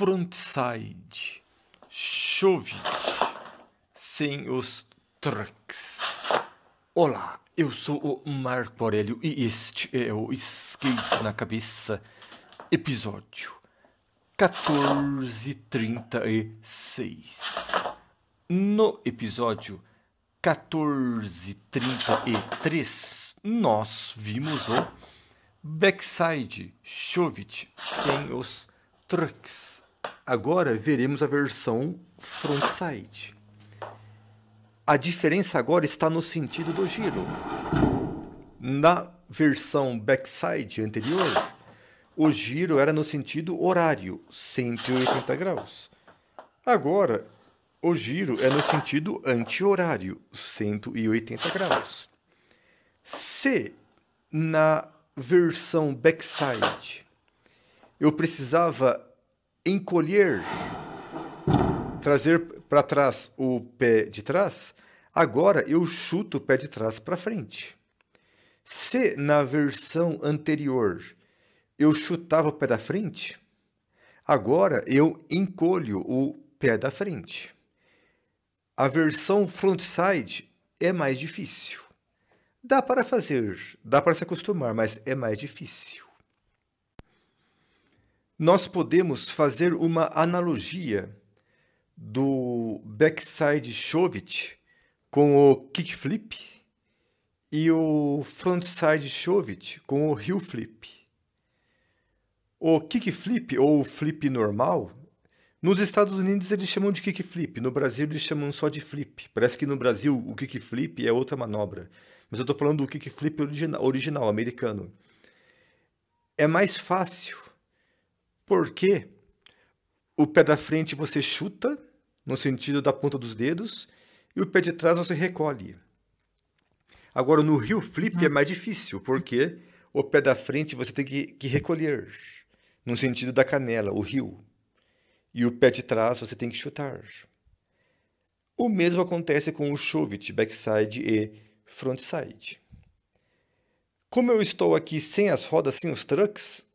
frontside, chove, sem os trucks. Olá, eu sou o Marco Aurélio e este é o Skate na Cabeça, episódio 1436. No episódio 1433, nós vimos o Backside Chovit sem os trucks. Agora veremos a versão frontside. A diferença agora está no sentido do giro. Na versão backside anterior, o giro era no sentido horário, 180 graus. Agora, o giro é no sentido anti-horário, 180 graus. Se na versão backside eu precisava encolher, trazer para trás o pé de trás, agora eu chuto o pé de trás para frente. Se na versão anterior eu chutava o pé da frente, agora eu encolho o pé da frente. A versão frontside é mais difícil. Dá para fazer, dá para se acostumar, mas é mais difícil nós podemos fazer uma analogia do backside shove com o kickflip e o frontside shove com o heel flip. O kickflip ou flip normal, nos Estados Unidos eles chamam de kickflip, no Brasil eles chamam só de flip. Parece que no Brasil o kickflip é outra manobra, mas eu estou falando do kickflip original, original americano. É mais fácil porque o pé da frente você chuta no sentido da ponta dos dedos e o pé de trás você recolhe. Agora, no rio flip é mais difícil, porque o pé da frente você tem que, que recolher no sentido da canela, o rio, E o pé de trás você tem que chutar. O mesmo acontece com o shove backside e frontside. Como eu estou aqui sem as rodas, sem os trucks,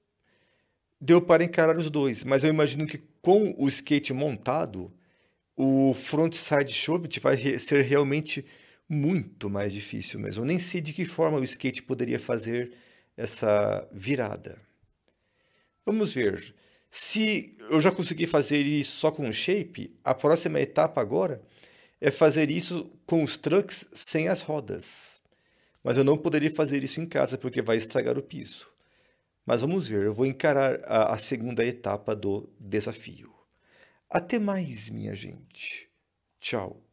deu para encarar os dois, mas eu imagino que com o skate montado, o frontside shove vai ser realmente muito mais difícil mesmo. Eu nem sei de que forma o skate poderia fazer essa virada. Vamos ver. Se eu já consegui fazer isso só com o shape, a próxima etapa agora é fazer isso com os trucks sem as rodas. Mas eu não poderia fazer isso em casa porque vai estragar o piso. Mas vamos ver, eu vou encarar a, a segunda etapa do desafio. Até mais, minha gente. Tchau.